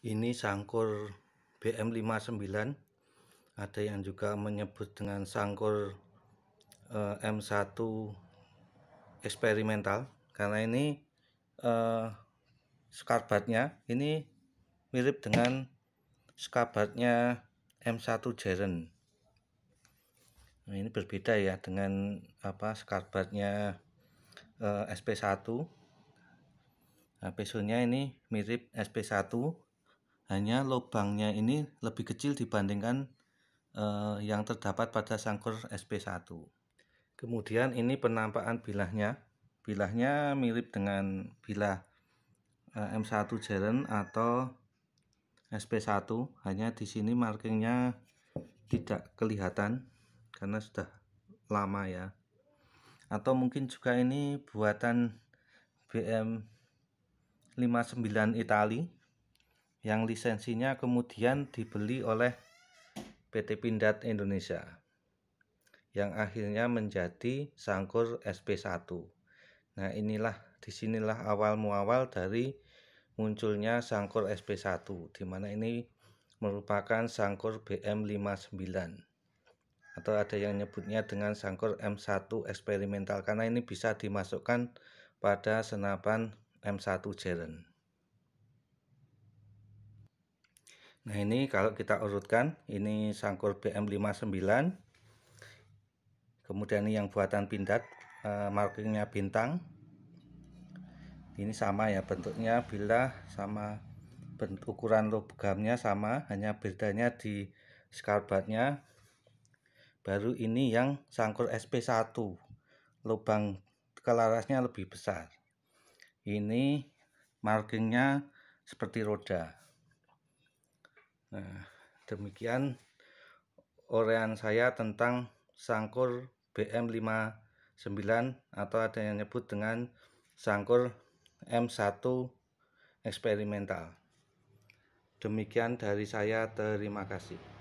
ini sangkur BM59 ada yang juga menyebut dengan sangkur eh, M1 eksperimental karena ini eh, skarbatnya ini mirip dengan skarbatnya M1 Jaren nah, ini berbeda ya dengan apa skarbatnya eh, SP1 nah, pesonya ini mirip SP1 hanya lubangnya ini lebih kecil dibandingkan eh, yang terdapat pada sangkur SP1. Kemudian ini penampakan bilahnya. Bilahnya mirip dengan bilah eh, M1 Jaren atau SP1, hanya di sini markingnya tidak kelihatan karena sudah lama ya. Atau mungkin juga ini buatan BM 59 Itali yang lisensinya kemudian dibeli oleh PT Pindad Indonesia yang akhirnya menjadi Sangkur SP1. Nah, inilah disinilah awal muawal dari munculnya Sangkur SP1 di mana ini merupakan Sangkur BM59 atau ada yang nyebutnya dengan Sangkur M1 eksperimental karena ini bisa dimasukkan pada senapan M1 Jaren. Nah ini kalau kita urutkan ini sangkur BM59 kemudian ini yang buatan pindad eh, markingnya bintang ini sama ya bentuknya bila sama bentuk ukuran logamnya sama hanya bedanya di skarbatnya baru ini yang sangkur SP1 lubang kelarasnya lebih besar ini markingnya seperti roda Nah, demikian orean saya tentang sangkur BM59 atau ada yang nyebut dengan sangkur M1 eksperimental. Demikian dari saya, terima kasih.